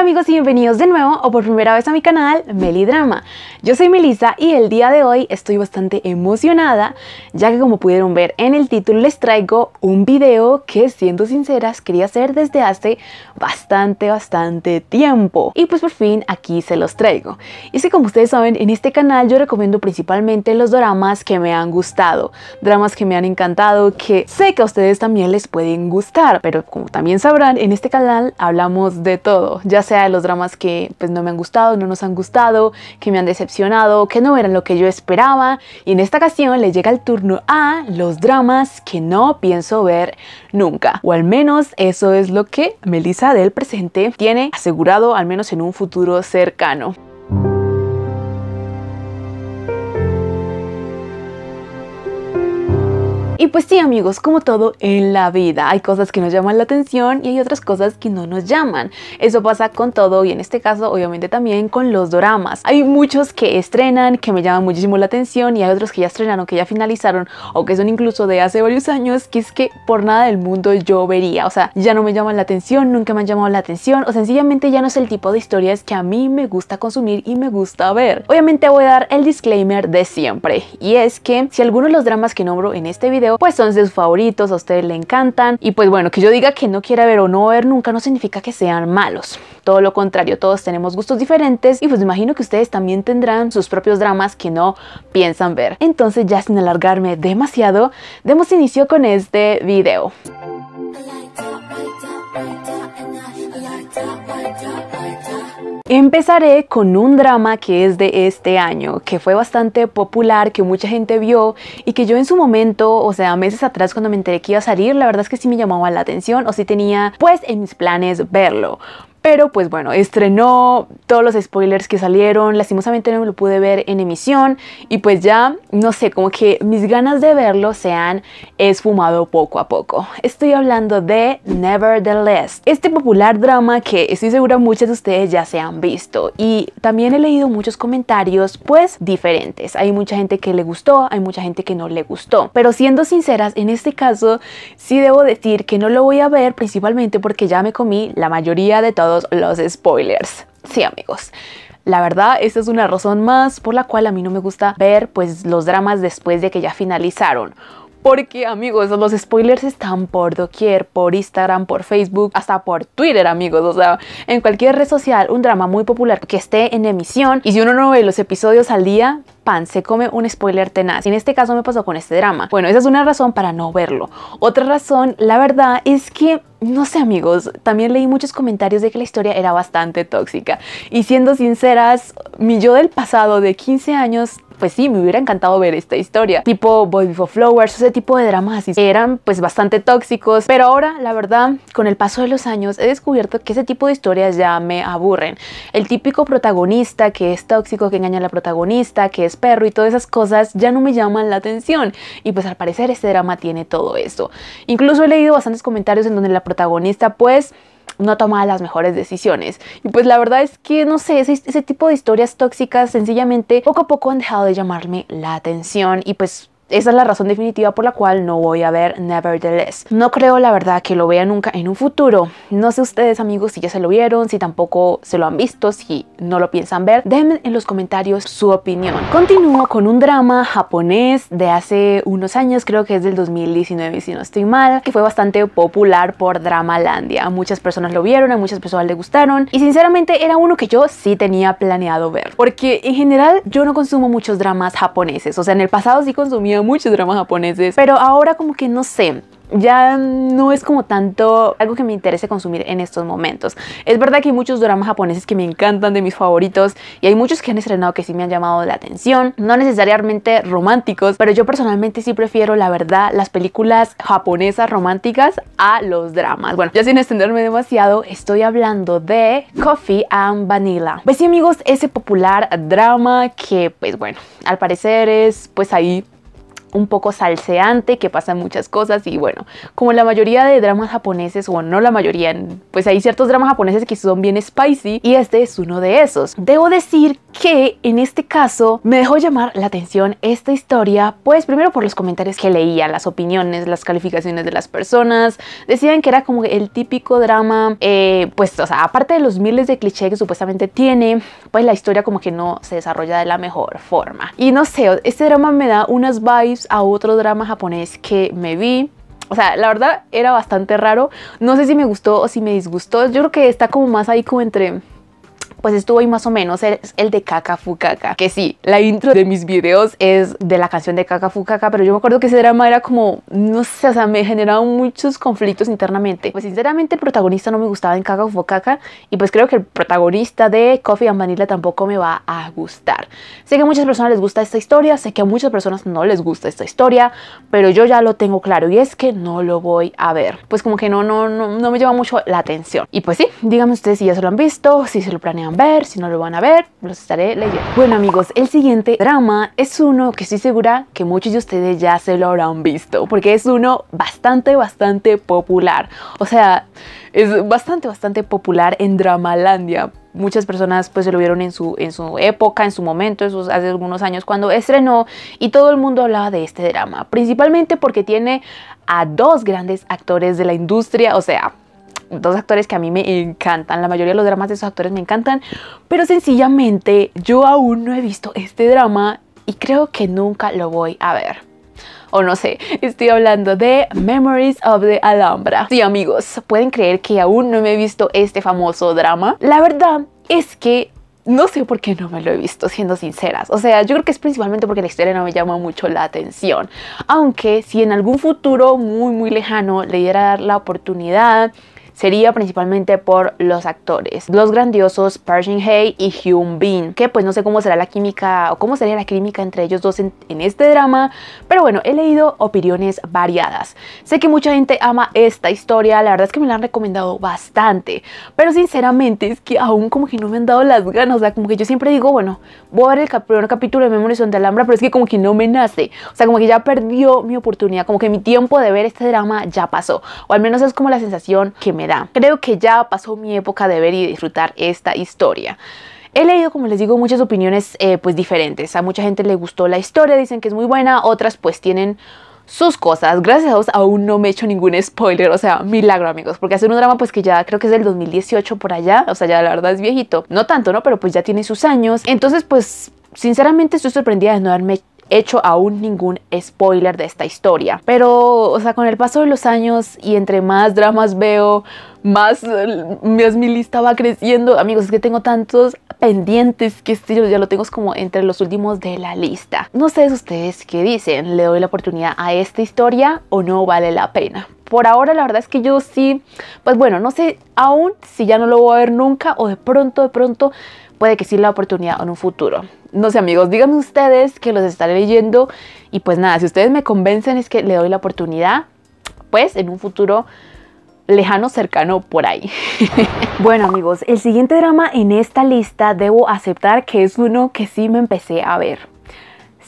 amigos y bienvenidos de nuevo o por primera vez a mi canal Melidrama. Yo soy Melissa y el día de hoy estoy bastante emocionada ya que como pudieron ver en el título les traigo un video que siendo sinceras quería hacer desde hace bastante bastante tiempo y pues por fin aquí se los traigo. Y sé como ustedes saben en este canal yo recomiendo principalmente los dramas que me han gustado, dramas que me han encantado que sé que a ustedes también les pueden gustar pero como también sabrán en este canal hablamos de todo ya sea los dramas que pues no me han gustado, no nos han gustado, que me han decepcionado, que no eran lo que yo esperaba. Y en esta ocasión le llega el turno a los dramas que no pienso ver nunca. O al menos eso es lo que Melissa del presente tiene asegurado, al menos en un futuro cercano. Y pues sí amigos, como todo en la vida, hay cosas que nos llaman la atención y hay otras cosas que no nos llaman. Eso pasa con todo y en este caso obviamente también con los dramas Hay muchos que estrenan, que me llaman muchísimo la atención y hay otros que ya estrenaron, que ya finalizaron o que son incluso de hace varios años, que es que por nada del mundo yo vería. O sea, ya no me llaman la atención, nunca me han llamado la atención o sencillamente ya no es el tipo de historias que a mí me gusta consumir y me gusta ver. Obviamente voy a dar el disclaimer de siempre y es que si alguno de los dramas que nombro en este video pues son de sus favoritos, a ustedes le encantan. Y pues bueno, que yo diga que no quiera ver o no ver nunca no significa que sean malos. Todo lo contrario, todos tenemos gustos diferentes y pues imagino que ustedes también tendrán sus propios dramas que no piensan ver. Entonces ya sin alargarme demasiado, demos inicio con este video. Empezaré con un drama que es de este año, que fue bastante popular, que mucha gente vio y que yo en su momento, o sea, meses atrás cuando me enteré que iba a salir, la verdad es que sí me llamaba la atención o sí tenía pues en mis planes verlo. Pero pues bueno, estrenó todos los spoilers que salieron, lastimosamente no lo pude ver en emisión y pues ya, no sé, como que mis ganas de verlo se han esfumado poco a poco. Estoy hablando de Nevertheless, este popular drama que estoy segura muchas de ustedes ya se han visto y también he leído muchos comentarios pues diferentes. Hay mucha gente que le gustó, hay mucha gente que no le gustó, pero siendo sinceras, en este caso sí debo decir que no lo voy a ver principalmente porque ya me comí la mayoría de todo los spoilers. Sí, amigos. La verdad, esta es una razón más por la cual a mí no me gusta ver pues los dramas después de que ya finalizaron porque amigos, los spoilers están por doquier, por Instagram, por Facebook, hasta por Twitter amigos. O sea, en cualquier red social, un drama muy popular que esté en emisión. Y si uno no ve los episodios al día, pan, se come un spoiler tenaz. Y en este caso me pasó con este drama. Bueno, esa es una razón para no verlo. Otra razón, la verdad, es que no sé amigos, también leí muchos comentarios de que la historia era bastante tóxica. Y siendo sinceras, mi yo del pasado de 15 años pues sí, me hubiera encantado ver esta historia. Tipo Boy Before Flowers, ese tipo de dramas así. Eran pues bastante tóxicos. Pero ahora, la verdad, con el paso de los años he descubierto que ese tipo de historias ya me aburren. El típico protagonista que es tóxico, que engaña a la protagonista, que es perro y todas esas cosas ya no me llaman la atención. Y pues al parecer este drama tiene todo eso. Incluso he leído bastantes comentarios en donde la protagonista pues no tomaba las mejores decisiones. Y pues la verdad es que, no sé, ese tipo de historias tóxicas sencillamente poco a poco han dejado de llamarme la atención y pues esa es la razón definitiva por la cual no voy a ver Nevertheless. No creo la verdad que lo vea nunca en un futuro. No sé ustedes amigos si ya se lo vieron, si tampoco se lo han visto, si no lo piensan ver. Déjenme en los comentarios su opinión. Continúo con un drama japonés de hace unos años, creo que es del 2019 si no estoy mal, que fue bastante popular por Dramalandia. muchas personas lo vieron, a muchas personas le gustaron y sinceramente era uno que yo sí tenía planeado ver. Porque en general yo no consumo muchos dramas japoneses, o sea en el pasado sí consumí muchos dramas japoneses, pero ahora como que no sé, ya no es como tanto algo que me interese consumir en estos momentos. Es verdad que hay muchos dramas japoneses que me encantan, de mis favoritos, y hay muchos que han estrenado que sí me han llamado la atención, no necesariamente románticos, pero yo personalmente sí prefiero, la verdad, las películas japonesas románticas a los dramas. Bueno, ya sin extenderme demasiado, estoy hablando de Coffee and Vanilla. Pues sí amigos, ese popular drama que, pues bueno, al parecer es pues ahí un poco salseante, que pasan muchas cosas y bueno, como la mayoría de dramas japoneses, o no la mayoría, pues hay ciertos dramas japoneses que son bien spicy y este es uno de esos. Debo decir que en este caso me dejó llamar la atención esta historia, pues primero por los comentarios que leía, las opiniones, las calificaciones de las personas, decían que era como el típico drama, eh, pues o sea, aparte de los miles de clichés que supuestamente tiene, pues la historia como que no se desarrolla de la mejor forma. Y no sé, este drama me da unas vibes a otro drama japonés que me vi. O sea, la verdad era bastante raro. No sé si me gustó o si me disgustó. Yo creo que está como más ahí como entre pues estuvo ahí más o menos, es el de Caca Fucaca. Que sí, la intro de mis videos es de la canción de Caca Fucaca, pero yo me acuerdo que ese drama era como, no sé, o sea, me generaba muchos conflictos internamente. Pues sinceramente el protagonista no me gustaba en Caca Fucaca y pues creo que el protagonista de Coffee and Vanilla tampoco me va a gustar. Sé que a muchas personas les gusta esta historia, sé que a muchas personas no les gusta esta historia, pero yo ya lo tengo claro y es que no lo voy a ver. Pues como que no, no, no, me lleva mucho la atención. Y pues sí, díganme ustedes si ya se lo han visto, si se lo planean ver, si no lo van a ver, los estaré leyendo. Bueno amigos, el siguiente drama es uno que estoy segura que muchos de ustedes ya se lo habrán visto, porque es uno bastante, bastante popular. O sea, es bastante, bastante popular en Dramalandia. Muchas personas pues se lo vieron en su, en su época, en su momento, hace algunos años cuando estrenó y todo el mundo hablaba de este drama, principalmente porque tiene a dos grandes actores de la industria, o sea, dos actores que a mí me encantan. La mayoría de los dramas de esos actores me encantan, pero sencillamente yo aún no he visto este drama y creo que nunca lo voy a ver o no sé, estoy hablando de Memories of the Alhambra. Sí amigos, pueden creer que aún no me he visto este famoso drama. La verdad es que no sé por qué no me lo he visto, siendo sinceras. O sea, yo creo que es principalmente porque la historia no me llama mucho la atención. Aunque si en algún futuro muy, muy lejano le diera la oportunidad, sería principalmente por los actores, los grandiosos Pershing Hay y Hyun Bin, que pues no sé cómo será la química o cómo sería la química entre ellos dos en, este drama, pero bueno, he leído opiniones variadas. Sé que mucha gente ama esta historia, la verdad es que me la han recomendado bastante, pero sinceramente es que aún como que no me han dado las ganas, o sea, como que yo siempre digo, bueno, voy a ver el primer capítulo de Memories de Alhambra, pero es que como que no me nace, o sea, como que ya perdió mi oportunidad, como que mi tiempo de ver este drama ya pasó, o al menos es como la sensación que me Creo que ya pasó mi época de ver y disfrutar esta historia. He leído, como les digo, muchas opiniones eh, pues diferentes. A mucha gente le gustó la historia, dicen que es muy buena, otras pues tienen sus cosas. Gracias a Dios aún no me he hecho ningún spoiler, o sea, milagro amigos, porque hacer un drama pues que ya creo que es del 2018 por allá, o sea, ya la verdad es viejito. No tanto, ¿no? Pero pues ya tiene sus años. Entonces pues sinceramente estoy sorprendida de no haberme hecho aún ningún spoiler de esta historia. Pero, o sea, con el paso de los años y entre más dramas veo, más, mi lista va creciendo. Amigos, es que tengo tantos pendientes que este ya lo tengo como entre los últimos de la lista. No sé ustedes qué dicen, ¿le doy la oportunidad a esta historia o no vale la pena? por ahora la verdad es que yo sí, pues bueno, no sé aún si ya no lo voy a ver nunca o de pronto, de pronto puede que sí la oportunidad en un futuro no sé amigos, díganme ustedes que los estaré leyendo y pues nada, si ustedes me convencen es que le doy la oportunidad, pues en un futuro lejano, cercano, por ahí. bueno amigos, el siguiente drama en esta lista debo aceptar que es uno que sí me empecé a ver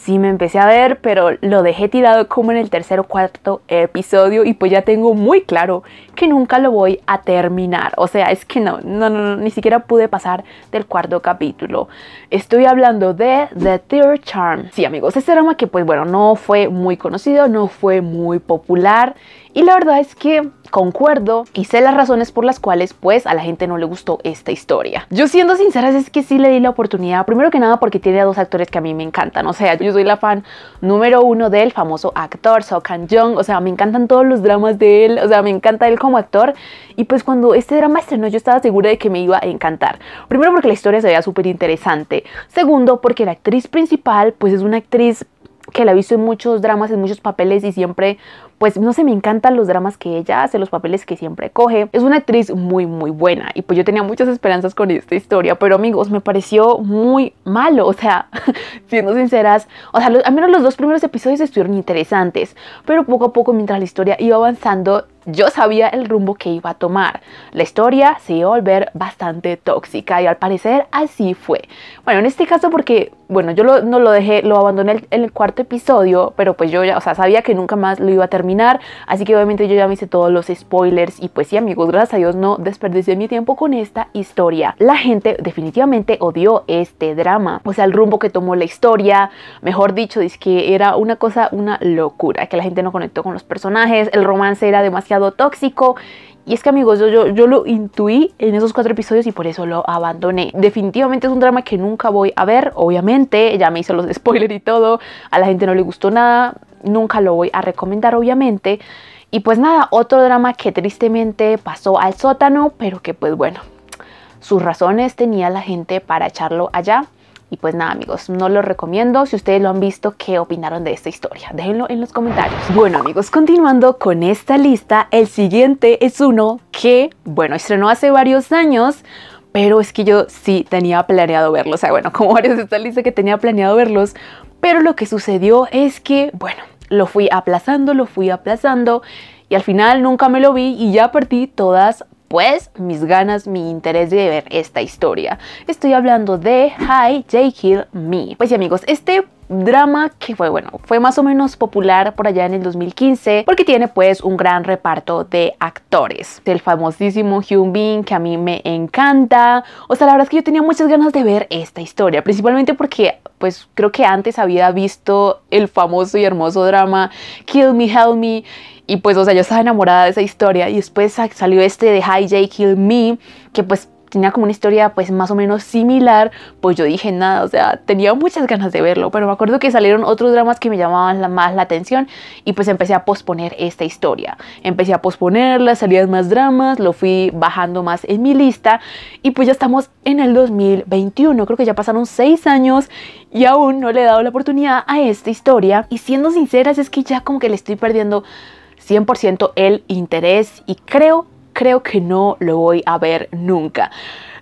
sí me empecé a ver, pero lo dejé tirado como en el tercer o cuarto episodio y pues ya tengo muy claro que nunca lo voy a terminar. O sea, es que no, no, no, ni siquiera pude pasar del cuarto capítulo. Estoy hablando de The Third Charm. Sí, amigos, este drama que pues bueno, no fue muy conocido, no fue muy popular y la verdad es que concuerdo y sé las razones por las cuales pues a la gente no le gustó esta historia. Yo siendo sinceras es que sí le di la oportunidad, primero que nada porque tiene a dos actores que a mí me encantan, o sea, yo yo soy la fan número uno del famoso actor So Kang Jung. o sea, me encantan todos los dramas de él, o sea, me encanta él como actor y pues cuando este drama estrenó yo estaba segura de que me iba a encantar. Primero porque la historia se veía súper interesante, segundo porque la actriz principal pues es una actriz que la he visto en muchos dramas, en muchos papeles y siempre pues no sé, me encantan los dramas que ella hace, los papeles que siempre coge. Es una actriz muy, muy buena y pues yo tenía muchas esperanzas con esta historia, pero amigos, me pareció muy malo, o sea, siendo sinceras, o sea, al menos los dos primeros episodios estuvieron interesantes, pero poco a poco mientras la historia iba avanzando, yo sabía el rumbo que iba a tomar. La historia se iba a volver bastante tóxica y al parecer así fue. Bueno, en este caso porque, bueno, yo no lo dejé, lo abandoné en el, cuarto episodio, pero pues yo ya, o sea, sabía que nunca más lo iba a terminar, así que obviamente yo ya me hice todos los spoilers y pues sí amigos, gracias a Dios no desperdicié mi tiempo con esta historia. La gente definitivamente odió este drama, o sea, el rumbo que tomó la historia, mejor dicho, es que era una cosa, una locura, que la gente no conectó con los personajes, el romance era demasiado tóxico. Y es que amigos, yo, yo, yo, lo intuí en esos cuatro episodios y por eso lo abandoné. Definitivamente es un drama que nunca voy a ver, obviamente, ya me hizo los spoilers y todo, a la gente no le gustó nada, nunca lo voy a recomendar, obviamente. Y pues nada, otro drama que tristemente pasó al sótano, pero que pues bueno, sus razones tenía la gente para echarlo allá. Y pues nada amigos, no lo recomiendo. Si ustedes lo han visto, ¿qué opinaron de esta historia? Déjenlo en los comentarios. Bueno amigos, continuando con esta lista, el siguiente es uno que, bueno, estrenó hace varios años, pero es que yo sí tenía planeado verlos. O sea, bueno, como varios de esta lista que tenía planeado verlos, pero lo que sucedió es que, bueno, lo fui aplazando, lo fui aplazando y al final nunca me lo vi y ya perdí todas pues mis ganas, mi interés de ver esta historia. Estoy hablando de Hi, J. Kill Me. Pues amigos, este drama que fue bueno, fue más o menos popular por allá en el 2015 porque tiene pues un gran reparto de actores. El famosísimo Hyun Bin que a mí me encanta. O sea, la verdad es que yo tenía muchas ganas de ver esta historia, principalmente porque pues creo que antes había visto el famoso y hermoso drama Kill Me, Help Me y pues, o sea, yo estaba enamorada de esa historia. Y después salió este de Hi J Kill Me, que pues tenía como una historia pues más o menos similar, pues yo dije nada, o sea, tenía muchas ganas de verlo, pero me acuerdo que salieron otros dramas que me llamaban más la atención y pues empecé a posponer esta historia. Empecé a posponerla, salían más dramas, lo fui bajando más en mi lista y pues ya estamos en el 2021, creo que ya pasaron seis años y aún no le he dado la oportunidad a esta historia y siendo sinceras es que ya como que le estoy perdiendo 100% el interés y creo, creo que no lo voy a ver nunca.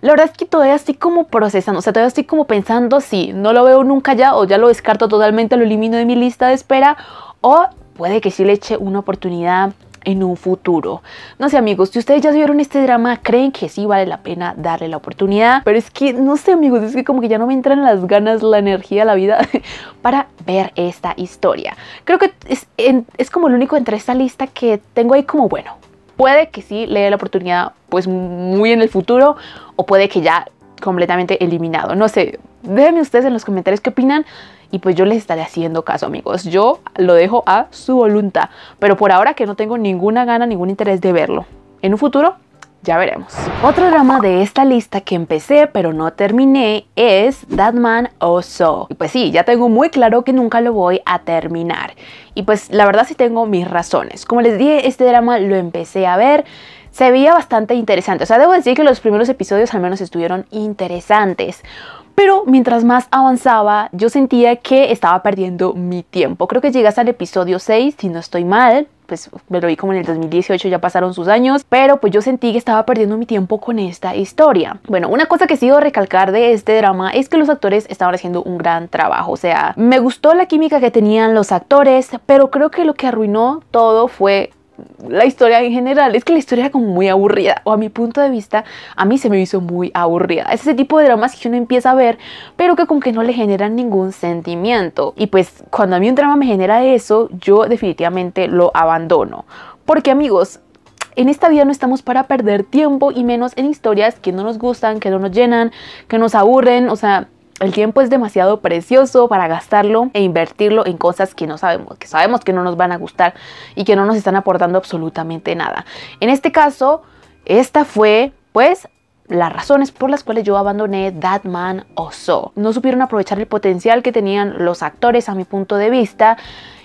La verdad es que todavía estoy como procesando, o sea, todavía estoy como pensando si no lo veo nunca ya o ya lo descarto totalmente, lo elimino de mi lista de espera o puede que sí le eche una oportunidad en un futuro. No sé amigos, si ustedes ya vieron este drama, creen que sí vale la pena darle la oportunidad, pero es que no sé amigos, es que como que ya no me entran las ganas, la energía, la vida para ver esta historia. Creo que es, como el único entre esta lista que tengo ahí como bueno. Puede que sí le dé la oportunidad pues muy en el futuro o puede que ya completamente eliminado. No sé, déjenme ustedes en los comentarios qué opinan y pues yo les estaré haciendo caso, amigos. Yo lo dejo a su voluntad, pero por ahora que no tengo ninguna gana, ningún interés de verlo. En un futuro ya veremos. Otro drama de esta lista que empecé pero no terminé es That Man Oso. Y pues sí, ya tengo muy claro que nunca lo voy a terminar. Y pues la verdad sí tengo mis razones. Como les dije, este drama lo empecé a ver se veía bastante interesante. O sea, debo decir que los primeros episodios al menos estuvieron interesantes. Pero mientras más avanzaba, yo sentía que estaba perdiendo mi tiempo. Creo que llegas al episodio 6, si no estoy mal, pues me lo vi como en el 2018, ya pasaron sus años, pero pues yo sentí que estaba perdiendo mi tiempo con esta historia. Bueno, una cosa que sí a recalcar de este drama es que los actores estaban haciendo un gran trabajo, o sea, me gustó la química que tenían los actores, pero creo que lo que arruinó todo fue la historia en general. Es que la historia era como muy aburrida, o a mi punto de vista, a mí se me hizo muy aburrida. Es ese tipo de dramas que uno empieza a ver, pero que como que no le generan ningún sentimiento. Y pues cuando a mí un drama me genera eso, yo definitivamente lo abandono. Porque amigos, en esta vida no estamos para perder tiempo y menos en historias que no nos gustan, que no nos llenan, que nos aburren, o sea, el tiempo es demasiado precioso para gastarlo e invertirlo en cosas que no sabemos, que sabemos que no nos van a gustar y que no nos están aportando absolutamente nada. En este caso, esta fue pues las razones por las cuales yo abandoné That Man o So. No supieron aprovechar el potencial que tenían los actores a mi punto de vista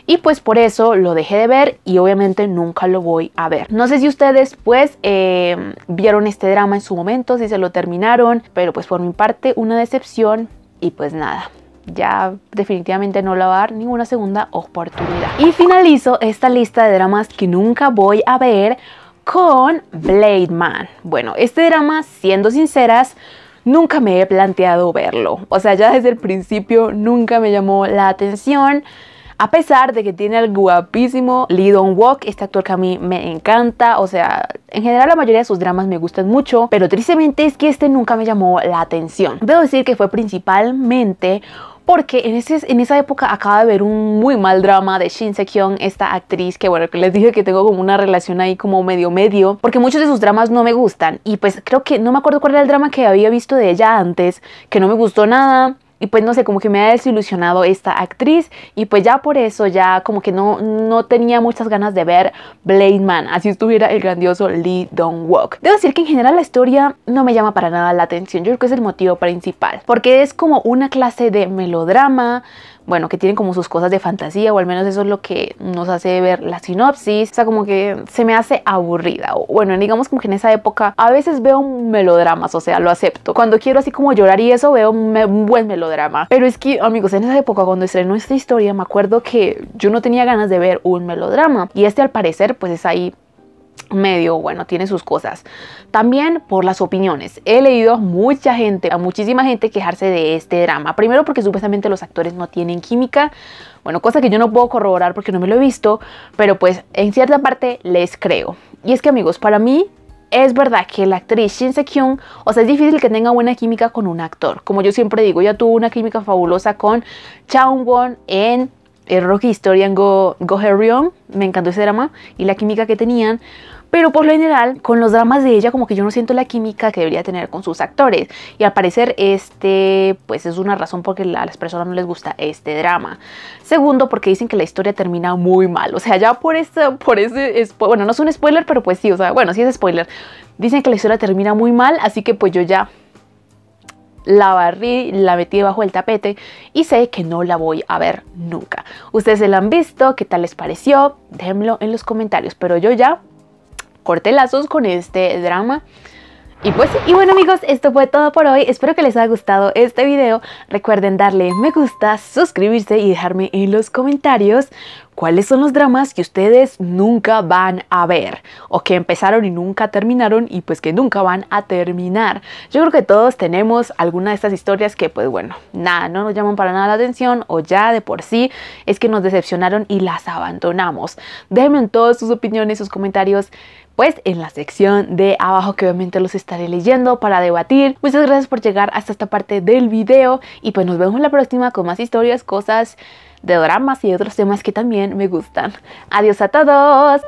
y pues por eso lo dejé de ver y obviamente nunca lo voy a ver. No sé si ustedes pues em, vieron este drama en su momento, si se lo terminaron, pero pues por mi parte una decepción y pues nada, ya definitivamente no la va a dar ninguna segunda oportunidad. Y finalizo esta lista de dramas que nunca voy a ver con Blade Man. Bueno, este drama, siendo sinceras, nunca me he planteado verlo. O sea, ya desde el principio nunca me llamó la atención. A pesar de que tiene al guapísimo Lee Dong Wook, este actor que a mí me encanta, o sea, en general la mayoría de sus dramas me gustan mucho, pero tristemente es que este nunca me llamó la atención. Debo decir que fue principalmente porque en, ese, en esa época acaba de ver un muy mal drama de Shin Se-kyung, esta actriz que bueno, que les dije que tengo como una relación ahí como medio medio, porque muchos de sus dramas no me gustan y pues creo que no me acuerdo cuál era el drama que había visto de ella antes, que no me gustó nada y pues no sé, como que me ha desilusionado esta actriz y pues ya por eso ya como que no, no tenía muchas ganas de ver Blade Man, así estuviera el grandioso Lee Dong Wook. Debo decir que en general la historia no me llama para nada la atención, yo creo que es el motivo principal, porque es como una clase de melodrama, bueno, que tienen como sus cosas de fantasía, o al menos eso es lo que nos hace ver la sinopsis. O sea, como que se me hace aburrida. O bueno, digamos como que en esa época a veces veo melodramas, o sea, lo acepto. Cuando quiero así como llorar y eso, veo un buen melodrama. Pero es que, amigos, en esa época cuando estrenó esta historia, me acuerdo que yo no tenía ganas de ver un melodrama. Y este al parecer, pues es ahí medio, bueno, tiene sus cosas. También por las opiniones. He leído a mucha gente, a muchísima gente quejarse de este drama. Primero porque supuestamente los actores no tienen química. Bueno, cosa que yo no puedo corroborar porque no me lo he visto, pero pues en cierta parte les creo. Y es que amigos, para mí es verdad que la actriz Shin Se-kyung, o sea, es difícil que tenga buena química con un actor. Como yo siempre digo, ya tuvo una química fabulosa con Eun Won en el eh, Rocky Historian Go, Go me encantó ese drama y la química que tenían, pero por lo general con los dramas de ella como que yo no siento la química que debería tener con sus actores y al parecer este pues es una razón porque a las personas no les gusta este drama segundo porque dicen que la historia termina muy mal o sea ya por esta por ese bueno no es un spoiler pero pues sí o sea bueno sí es spoiler dicen que la historia termina muy mal así que pues yo ya la barrí, la metí bajo el tapete y sé que no la voy a ver nunca. Ustedes se la han visto, ¿qué tal les pareció? Déjenmelo en los comentarios, pero yo ya corté lazos con este drama y pues y bueno amigos, esto fue todo por hoy, espero que les haya gustado este video, recuerden darle me gusta, suscribirse y dejarme en los comentarios cuáles son los dramas que ustedes nunca van a ver o que empezaron y nunca terminaron y pues que nunca van a terminar. Yo creo que todos tenemos alguna de estas historias que pues bueno, nada, no nos llaman para nada la atención o ya de por sí es que nos decepcionaron y las abandonamos. Déjenme en todas sus opiniones, sus comentarios pues en la sección de abajo que obviamente los estaré leyendo para debatir. Muchas gracias por llegar hasta esta parte del video y pues nos vemos la próxima con más historias, cosas de dramas y otros temas que también me gustan. Adiós a todos.